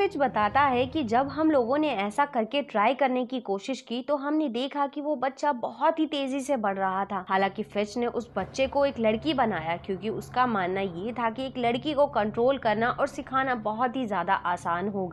Fitch बताता है कि जब हम लोगों ने ऐसा करके ट्राई करने की कोशिश की तो हमने देखा कि वो बच्चा बहुत ही तेजी से बढ़ रहा था हालांकि फिच ने उस बच्चे को एक लड़की बनाया क्योंकि उसका मानना ये था कि एक लड़की को कंट्रोल करना और सिखाना बहुत ही ज्यादा आसान होगा